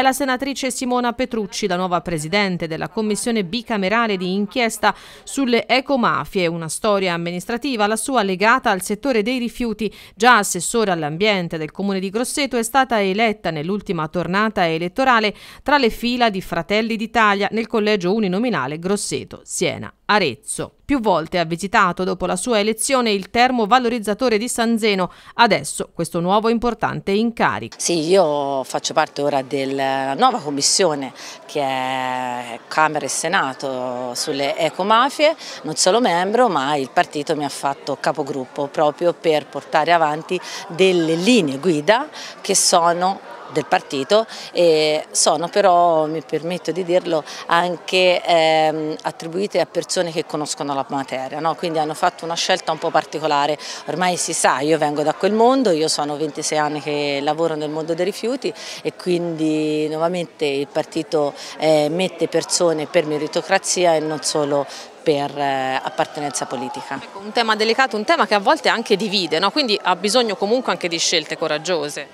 È la senatrice Simona Petrucci, la nuova presidente della commissione bicamerale di inchiesta sulle ecomafie, una storia amministrativa, la sua legata al settore dei rifiuti. Già assessore all'ambiente del comune di Grosseto è stata eletta nell'ultima tornata elettorale tra le fila di Fratelli d'Italia nel collegio uninominale Grosseto-Siena. Arezzo. Più volte ha visitato dopo la sua elezione il termovalorizzatore di San Zeno, adesso questo nuovo importante incarico. Sì, io faccio parte ora della nuova commissione che è Camera e Senato sulle ecomafie, non solo membro ma il partito mi ha fatto capogruppo proprio per portare avanti delle linee guida che sono del partito e sono però, mi permetto di dirlo, anche ehm, attribuite a persone che conoscono la materia, no? quindi hanno fatto una scelta un po' particolare, ormai si sa, io vengo da quel mondo, io sono 26 anni che lavoro nel mondo dei rifiuti e quindi nuovamente il partito eh, mette persone per meritocrazia e non solo per eh, appartenenza politica. Ecco, un tema delicato, un tema che a volte anche divide, no? quindi ha bisogno comunque anche di scelte coraggiose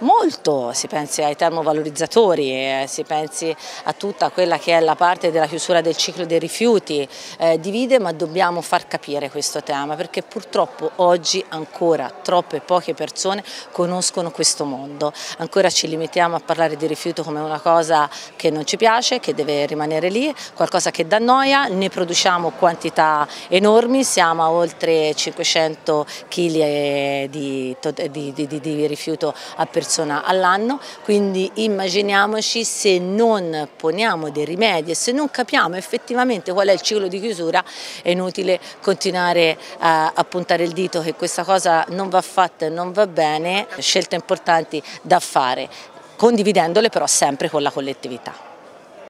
molto, si pensi ai termovalorizzatori, eh, si pensi a tutta quella che è la parte della chiusura del ciclo dei rifiuti, eh, divide ma dobbiamo far capire questo tema perché purtroppo oggi ancora troppe poche persone conoscono questo mondo, ancora ci limitiamo a parlare di rifiuto come una cosa che non ci piace, che deve rimanere lì, qualcosa che dà noia, ne produciamo quantità enormi, siamo a oltre 500 kg eh, di, di, di, di rifiuto a persona persona all'anno, quindi immaginiamoci se non poniamo dei rimedi e se non capiamo effettivamente qual è il ciclo di chiusura è inutile continuare a, a puntare il dito che questa cosa non va fatta e non va bene, scelte importanti da fare, condividendole però sempre con la collettività.